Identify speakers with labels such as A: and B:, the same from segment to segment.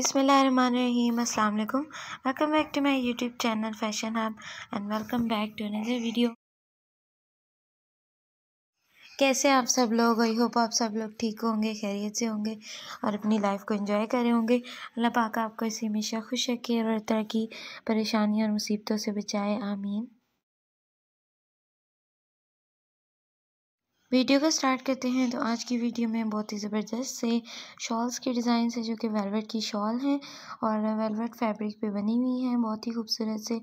A: अस्सलाम वालेकुम welcome back to my YouTube channel fashion hub and welcome back to another video कैसे आप सब लोग आई होप आप सब लोग ठीक होंगे खैरियत से होंगे और अपनी लाइफ को एंजॉय कर रहे होंगे अल्लाह पाक आपको इसे हमेशा खुश रखे और तरह की परेशानी और मुसीबतों से बचाए आमीन वीडियो को स्टार्ट करते हैं तो आज की वीडियो में बहुत ही ज़बरदस्त से शॉल्स के डिज़ाइन से जो कि वेलवेट की शॉल हैं और वेलवेट फैब्रिक पे बनी हुई हैं बहुत ही खूबसूरत से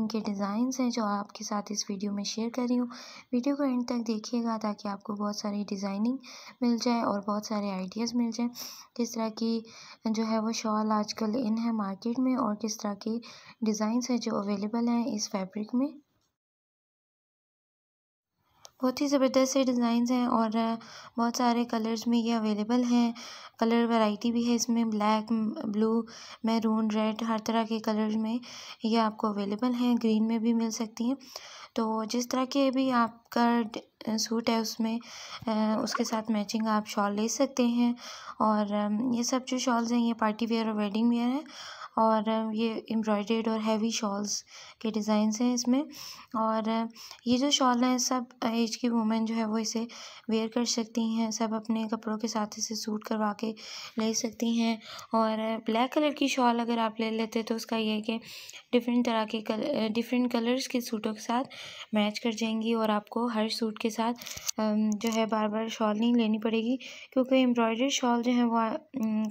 A: इनके डिज़ाइंस हैं जो आपके साथ इस वीडियो में शेयर कर रही हूँ वीडियो को एंड तक देखिएगा ताकि आपको बहुत सारी डिज़ाइनिंग मिल जाए और बहुत सारे आइडियाज़ मिल जाए किस तरह की जो है वो शॉल आजकल इन है मार्केट में और किस तरह के डिज़ाइंस हैं जो अवेलेबल हैं इस फैब्रिक में बहुत ही ज़बरदस्त से डिज़ाइंस हैं और बहुत सारे कलर्स में ये अवेलेबल हैं कलर वैरायटी भी है इसमें ब्लैक ब्लू मैरून रेड हर तरह के कलर्स में ये आपको अवेलेबल हैं ग्रीन में भी मिल सकती हैं तो जिस तरह के भी आपका सूट है उसमें उसके साथ मैचिंग आप शॉल ले सकते हैं और ये सब जो शॉल्स हैं ये पार्टी वेयर और वेडिंग वेयर हैं और ये एम्ब्रॉयडेड और हैवी शॉल्स के डिज़ाइंस हैं इसमें और ये जो शॉल हैं सब एज की वुमेन जो है वो इसे वेयर कर सकती हैं सब अपने कपड़ों के साथ इसे सूट करवा के ले सकती हैं और ब्लैक कलर की शॉल अगर आप ले लेते तो उसका ये है कि डिफरेंट तरह के कल डिफरेंट कलर्स के सूटों के साथ मैच कर जाएंगी और आपको हर सूट के साथ जो है बार बार शॉल नहीं लेनी पड़ेगी क्योंकि एम्ब्रॉयडरी शॉल जो है वो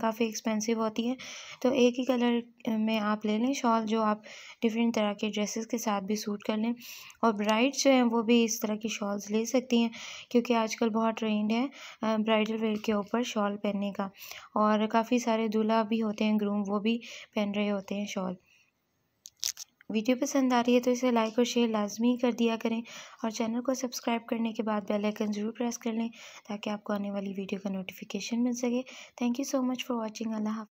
A: काफ़ी एक्सपेंसिव होती है तो एक ही कलर में आप ले लें शॉल जो आप डिफरेंट तरह के ड्रेसेस के साथ भी सूट कर लें और ब्राइड्स जो हैं वो भी इस तरह की शॉल्स ले सकती हैं क्योंकि आजकल बहुत ट्रेंड है ब्राइडल वेयर के ऊपर शॉल पहनने का और काफ़ी सारे दूल्हा भी होते हैं ग्रूम वो भी पहन रहे होते हैं शॉल वीडियो पसंद आ रही है तो इसे लाइक और शेयर लाजमी कर दिया करें और चैनल को सब्सक्राइब करने के बाद बेल आइकन ज़रूर प्रेस कर लें ताकि आपको आने वाली वीडियो का नोटिफिकेशन मिल सके thank you so much for watching Allah